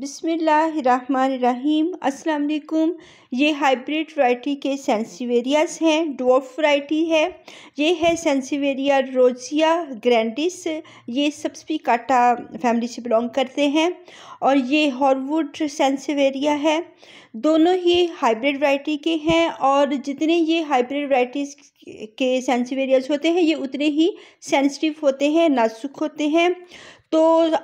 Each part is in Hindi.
बिसमीम् अलकुम ये हाइब्रिड वाइटी के सेंसीवेरियाज हैं डॉफ वाइटी है ये है सेंसीवेरिया रोजिया ग्रैंडिस ये काटा फैमिली से बिलोंग करते हैं और ये हॉरवुड सेंसीवेरिया है दोनों ही हाइब्रिड वाइटी के हैं और जितने ये हाइब्रिड वाइटीज के सेंसीवेरियाज होते हैं ये उतने ही सेंसिटिव होते हैं नाजुक होते हैं तो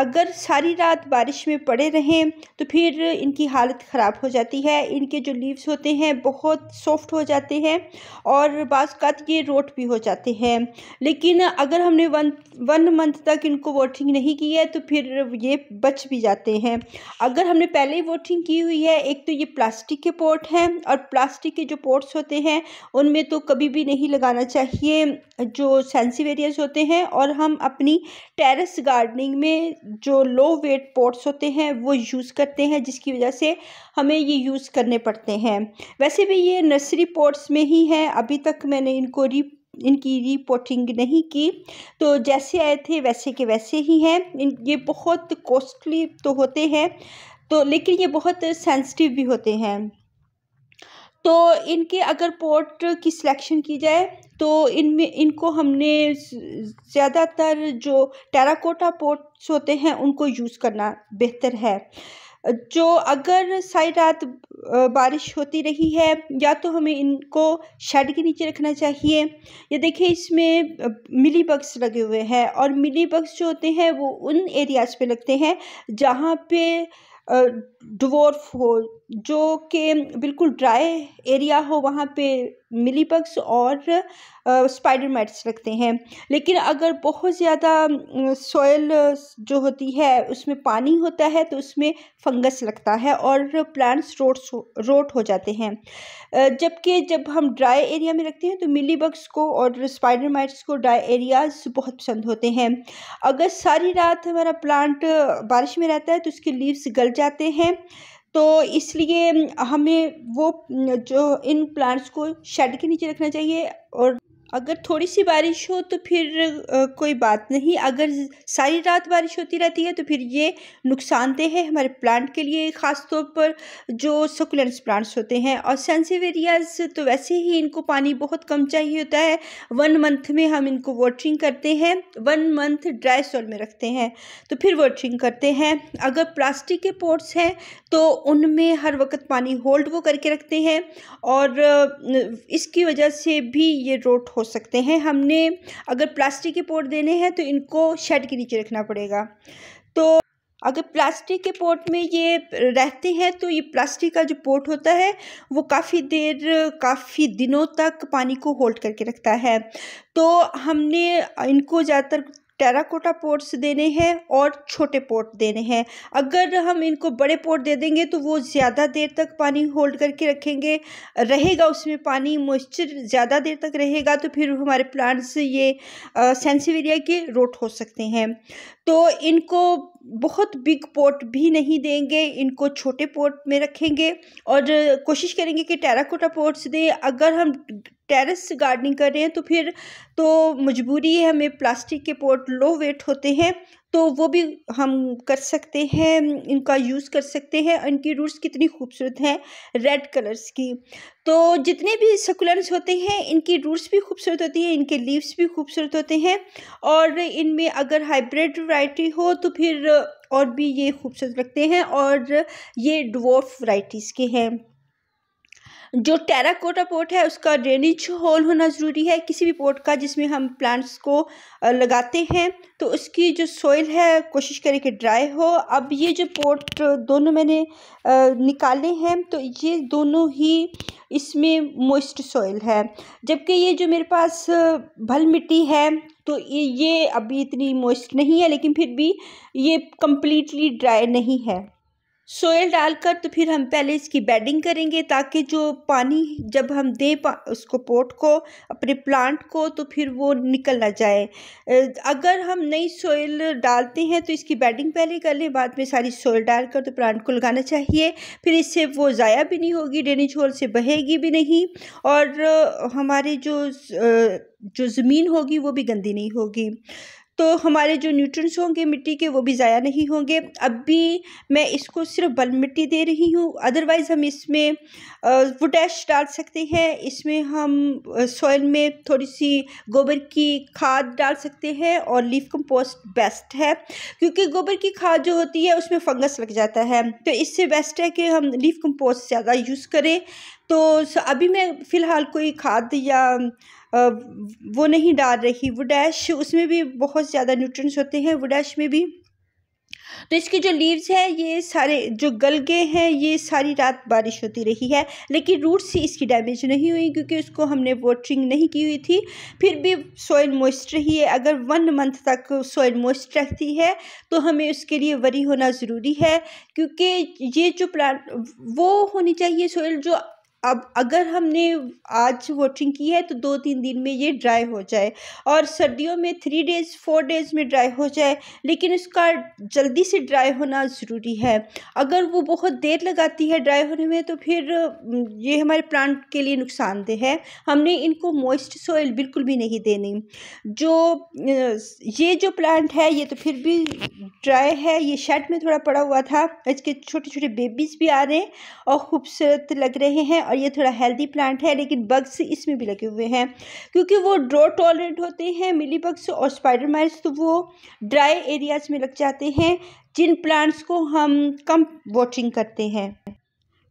अगर सारी रात बारिश में पड़े रहें तो फिर इनकी हालत ख़राब हो जाती है इनके जो लीव्स होते हैं बहुत सॉफ्ट हो जाते हैं और बाज़ ये रोट भी हो जाते हैं लेकिन अगर हमने वन वन मंथ तक इनको वोटिंग नहीं की है तो फिर ये बच भी जाते हैं अगर हमने पहले ही वोटिंग की हुई है एक तो ये प्लास्टिक के पोर्ट हैं और प्लास्टिक के जो पोर्ट्स होते हैं उनमें तो कभी भी नहीं लगाना चाहिए जो सेंसिव एरियाज होते हैं और हम अपनी टेरेस गार्डनिंग में जो लो वेट पोर्ट्स होते हैं वो यूज़ करते हैं जिसकी वजह से हमें ये यूज़ करने पड़ते हैं वैसे भी ये नर्सरी पोर्ट्स में ही हैं अभी तक मैंने इनको री इनकी रिपोर्टिंग नहीं की तो जैसे आए थे वैसे के वैसे ही हैं इन ये बहुत कॉस्टली तो होते हैं तो लेकिन ये बहुत सेंसिटिव भी होते हैं तो इनके अगर पोर्ट की सिलेक्शन की जाए तो इनमें इनको हमने ज़्यादातर जो टेराकोटा पोर्ट्स होते हैं उनको यूज़ करना बेहतर है जो अगर सारी रात बारिश होती रही है या तो हमें इनको शेड के नीचे रखना चाहिए या देखिए इसमें मिली बग्स लगे हुए हैं और मिली बग्स जो होते हैं वो उन एरियाज़ पे लगते हैं जहाँ पे डवॉर्फ हो जो कि बिल्कुल ड्राई एरिया हो वहाँ पे मिलीबग्स और स्पाइडर मैट्स रखते हैं लेकिन अगर बहुत ज़्यादा सॉयल जो होती है उसमें पानी होता है तो उसमें फंगस लगता है और प्लांट्स रोट रोट हो जाते हैं जबकि जब हम ड्राई एरिया में रखते हैं तो मिलीबग्स को और स्पाइडर मैट्स को ड्राई एरियाज बहुत पसंद होते हैं अगर सारी रात हमारा प्लांट बारिश में रहता है तो उसके लीव्स गल जाते हैं तो इसलिए हमें वो जो इन प्लांट्स को शेड के नीचे रखना चाहिए और अगर थोड़ी सी बारिश हो तो फिर कोई बात नहीं अगर सारी रात बारिश होती रहती है तो फिर ये नुकसानदेह है हमारे प्लांट के लिए ख़ास तौर पर जो सकुलेंस प्लांट्स होते हैं और सेंसिवेरियाज तो वैसे ही इनको पानी बहुत कम चाहिए होता है वन मंथ में हम इनको वाटरिंग करते हैं वन मंथ ड्राई सॉल में रखते हैं तो फिर वाटरिंग करते हैं अगर प्लास्टिक के पोर्ट्स हैं तो उनमें हर वक्त पानी होल्ड वो करके रखते हैं और इसकी वजह से भी ये रोट हो सकते हैं हमने अगर प्लास्टिक के पोर्ट देने हैं तो इनको शेड के नीचे रखना पड़ेगा तो अगर प्लास्टिक के पोर्ट में ये रहते हैं तो ये प्लास्टिक का जो पोट होता है वो काफ़ी देर काफ़ी दिनों तक पानी को होल्ड करके रखता है तो हमने इनको ज़्यादातर टेराकोटा पोर्ट्स देने हैं और छोटे पोर्ट देने हैं अगर हम इनको बड़े पोर्ट दे देंगे तो वो ज़्यादा देर तक पानी होल्ड करके रखेंगे रहेगा उसमें पानी मॉइस्चर ज़्यादा देर तक रहेगा तो फिर हमारे प्लांट्स ये सेंसिवेरिया के रोट हो सकते हैं तो इनको बहुत बिग पोर्ट भी नहीं देंगे इनको छोटे पोर्ट में रखेंगे और कोशिश करेंगे कि टेराकोटा पोट्स दें अगर हम टेरेस गार्डनिंग कर रहे हैं तो फिर तो मजबूरी है हमें प्लास्टिक के पोट लो वेट होते हैं तो वो भी हम कर सकते हैं इनका यूज़ कर सकते हैं इनकी रूट्स कितनी खूबसूरत हैं रेड कलर्स की तो जितने भी सकुलेंट्स होते हैं इनकी रूट्स भी खूबसूरत होती हैं इनके लीव्स भी खूबसूरत होते हैं और इनमें अगर हाइब्रिड वाइटी हो तो फिर और भी ये खूबसूरत लगते हैं और ये डवोफ वाइटीज़ के हैं जो टेराकोटा पोर्ट है उसका ड्रेनेज होल होना ज़रूरी है किसी भी पोर्ट का जिसमें हम प्लांट्स को लगाते हैं तो उसकी जो सॉइल है कोशिश करें कि ड्राई हो अब ये जो पोर्ट दोनों मैंने निकाले हैं तो ये दोनों ही इसमें मोइस्ट सॉइल है जबकि ये जो मेरे पास भल मिट्टी है तो ये अभी इतनी मोइस्ट नहीं है लेकिन फिर भी ये कम्प्लीटली ड्राई नहीं है सोयल डालकर तो फिर हम पहले इसकी बेडिंग करेंगे ताकि जो पानी जब हम दें उसको पोट को अपने प्लांट को तो फिर वो निकल ना जाए अगर हम नई सोयल डालते हैं तो इसकी बेडिंग पहले कर लें बाद में सारी सोयल डालकर तो प्लांट को लगाना चाहिए फिर इससे वो ज़ाया भी नहीं होगी ड्रेनेज होल से बहेगी भी नहीं और हमारी जो जो ज़मीन होगी वो भी गंदी नहीं होगी तो हमारे जो न्यूट्रंस होंगे मिट्टी के वो भी ज़ाया नहीं होंगे अब भी मैं इसको सिर्फ बल मिट्टी दे रही हूँ अदरवाइज़ हम इसमें पोटैश डाल सकते हैं इसमें हम सॉइल में थोड़ी सी गोबर की खाद डाल सकते हैं और लीफ कंपोस्ट बेस्ट है क्योंकि गोबर की खाद जो होती है उसमें फंगस लग जाता है तो इससे बेस्ट है कि हम लीफ कम्पोस्ट ज़्यादा यूज़ करें तो अभी मैं फ़िलहाल कोई खाद या वो नहीं डाल रही वुडैश उसमें भी बहुत ज़्यादा न्यूट्रंस होते हैं वुडैश में भी तो इसके जो लीव्स हैं ये सारे जो गलगे हैं ये सारी रात बारिश होती रही है लेकिन रूट से इसकी डैमेज नहीं हुई क्योंकि उसको हमने वॉटरिंग नहीं की हुई थी फिर भी सॉइल मोइस्ट रही है अगर वन मंथ तक सॉइल मोइस्ट रहती है तो हमें उसके लिए वरी होना ज़रूरी है क्योंकि ये जो प्लांट वो होनी चाहिए सॉइल जो अब अगर हमने आज वॉशिंग की है तो दो तीन दिन में ये ड्राई हो जाए और सर्दियों में थ्री डेज़ फोर डेज़ में ड्राई हो जाए लेकिन उसका जल्दी से ड्राई होना ज़रूरी है अगर वो बहुत देर लगाती है ड्राई होने में तो फिर ये हमारे प्लांट के लिए नुकसानदेह है हमने इनको मॉइस्ट सॉइल बिल्कुल भी नहीं देनी जो ये जो प्लांट है ये तो फिर भी ड्राई है ये शर्ट में थोड़ा पड़ा हुआ था इसके छोटे छोटे बेबीज़ भी आ रहे हैं और खूबसूरत लग रहे हैं और ये थोड़ा हेल्दी प्लांट है लेकिन बग्स इसमें भी लगे हुए हैं क्योंकि वो ड्रो टॉलरेंट होते हैं मिली बग्स और स्पाइडर माइल्स तो वो ड्राई एरियाज़ में लग जाते हैं जिन प्लांट्स को हम कम वॉचिंग करते हैं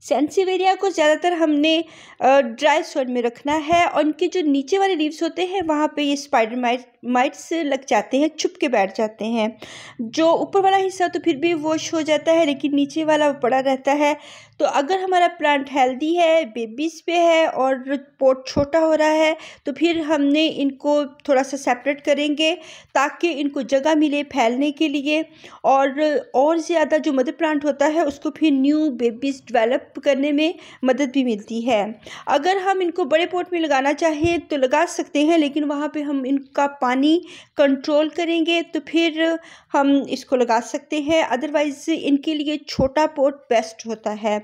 सेंसिवेरिया को ज़्यादातर हमने ड्राई सोल में रखना है और इनके जो नीचे वाले लीव्स होते हैं वहाँ पे ये स्पाइडर माइट माइट्स लग जाते हैं छुप के बैठ जाते हैं जो ऊपर वाला हिस्सा तो फिर भी वॉश हो जाता है लेकिन नीचे वाला पड़ा रहता है तो अगर हमारा प्लांट हेल्दी है बेबीज पे है और पोट छोटा हो रहा है तो फिर हमने इनको थोड़ा सा सेपरेट करेंगे ताकि इनको जगह मिले फैलने के लिए और और ज़्यादा जो मदर प्लांट होता है उसको फिर न्यू बेबीज डेवलप करने में मदद भी मिलती है अगर हम इनको बड़े पोट में लगाना चाहें तो लगा सकते हैं लेकिन वहाँ पर हम इनका पानी कंट्रोल करेंगे तो फिर हम इसको लगा सकते हैं अदरवाइज़ इनके लिए छोटा पोट बेस्ट होता है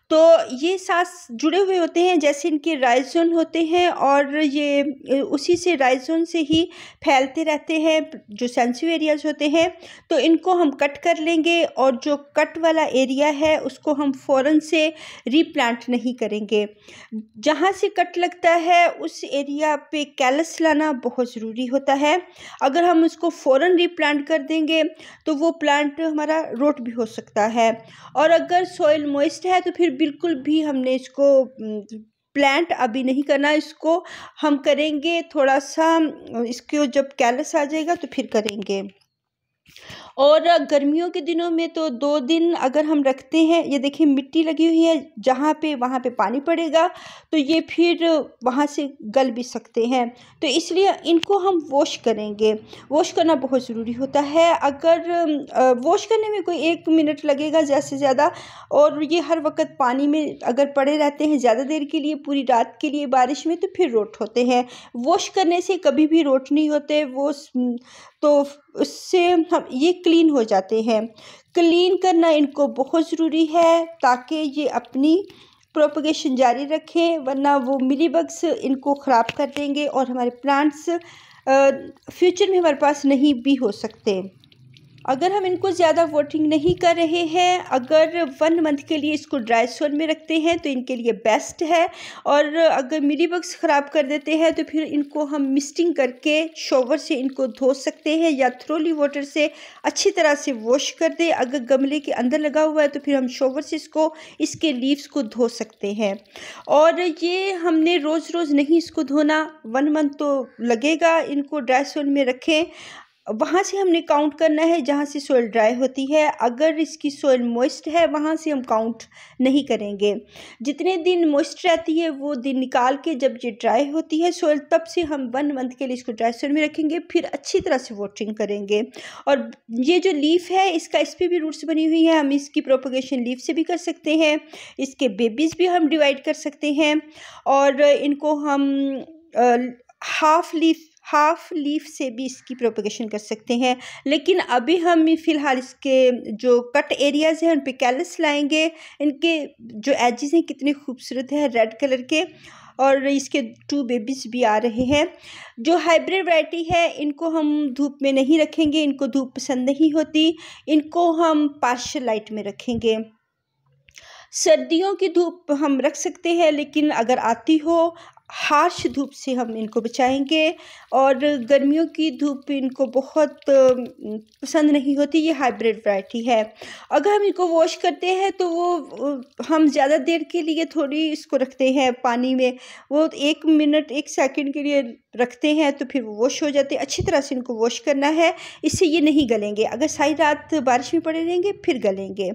तो ये सांस जुड़े हुए होते हैं जैसे इनके राइजोन होते हैं और ये उसी से राइजोन से ही फैलते रहते हैं जो सेंसिव एरियाज होते हैं तो इनको हम कट कर लेंगे और जो कट वाला एरिया है उसको हम फ़ौर से रीप्लांट नहीं करेंगे जहाँ से कट लगता है उस एरिया पे कैलस लाना बहुत ज़रूरी होता है अगर हम उसको फ़ौर रीप्लांट कर देंगे तो वो प्लांट हमारा रोट भी हो सकता है और अगर सॉइल मोइस्ट है तो फिर बिल्कुल भी हमने इसको प्लांट अभी नहीं करना इसको हम करेंगे थोड़ा सा इसको जब कैलस आ जाएगा तो फिर करेंगे और गर्मियों के दिनों में तो दो दिन अगर हम रखते हैं ये देखिए मिट्टी लगी हुई है जहाँ पे वहाँ पे पानी पड़ेगा तो ये फिर वहाँ से गल भी सकते हैं तो इसलिए इनको हम वॉश करेंगे वॉश करना बहुत ज़रूरी होता है अगर वॉश करने में कोई एक मिनट लगेगा ज़्यादा से ज़्यादा और ये हर वक्त पानी में अगर पड़े रहते हैं ज़्यादा देर के लिए पूरी रात के लिए बारिश में तो फिर रोट होते हैं वॉश करने से कभी भी रोट नहीं होते वो तो उससे हम ये क्लीन हो जाते हैं क्लीन करना इनको बहुत ज़रूरी है ताकि ये अपनी प्रोपगेशन जारी रखें वरना वो बग्स इनको ख़राब कर देंगे और हमारे प्लांट्स फ्यूचर में हमारे पास नहीं भी हो सकते अगर हम इनको ज़्यादा वोटिंग नहीं कर रहे हैं अगर वन मंथ के लिए इसको ड्राई स्टोर में रखते हैं तो इनके लिए बेस्ट है और अगर मिली बक्स ख़राब कर देते हैं तो फिर इनको हम मिस्टिंग करके शोवर से इनको धो सकते हैं या थ्रोली वाटर से अच्छी तरह से वॉश कर दें अगर गमले के अंदर लगा हुआ है तो फिर हम शोवर से इसको इसके लीव्स को धो सकते हैं और ये हमने रोज़ रोज़ नहीं इसको धोना वन मंथ तो लगेगा इनको ड्राई स्टोर में रखें वहाँ से हमने काउंट करना है जहाँ से सोइल ड्राई होती है अगर इसकी सोइल मॉइस्ट है वहाँ से हम काउंट नहीं करेंगे जितने दिन मॉइस्ट रहती है वो दिन निकाल के जब ये ड्राई होती है सोइल तब से हम वन मंथ के लिए इसको ड्राई सोइल में रखेंगे फिर अच्छी तरह से वोटिंग करेंगे और ये जो लीफ है इसका इस पर भी रूट्स बनी हुई है हम इसकी प्रोपोगेशन लीफ से भी कर सकते हैं इसके बेबीज़ भी हम डिवाइड कर सकते हैं और इनको हम हाफ लीफ हाफ लीफ से भी इसकी प्रोपोगेशन कर सकते हैं लेकिन अभी हम फ़िलहाल इसके जो कट एरियाज़ हैं उन पर कैलस लाएंगे इनके जो एजेस हैं कितने खूबसूरत हैं रेड कलर के और इसके टू बेबीज़ भी आ रहे हैं जो हाइब्रिड वैरायटी है इनको हम धूप में नहीं रखेंगे इनको धूप पसंद नहीं होती इनको हम पार्शल लाइट में रखेंगे सर्दियों की धूप हम रख सकते हैं लेकिन अगर आती हो हार्श धूप से हम इनको बचाएंगे और गर्मियों की धूप इनको बहुत पसंद नहीं होती ये हाइब्रिड वैरायटी है अगर हम इनको वॉश करते हैं तो वो हम ज़्यादा देर के लिए थोड़ी इसको रखते हैं पानी में वो एक मिनट एक सेकंड के लिए रखते हैं तो फिर वो वॉश हो जाते हैं अच्छी तरह से इनको वॉश करना है इससे ये नहीं गलेंगे अगर सारी रात बारिश में पड़े रहेंगे फिर गलेंगे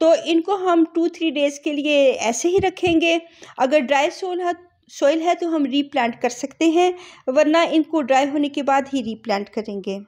तो इनको हम टू थ्री डेज़ के लिए ऐसे ही रखेंगे अगर ड्राई सोल है सॉइल है तो हम रीप्लांट कर सकते हैं वरना इनको ड्राई होने के बाद ही रीप्लांट करेंगे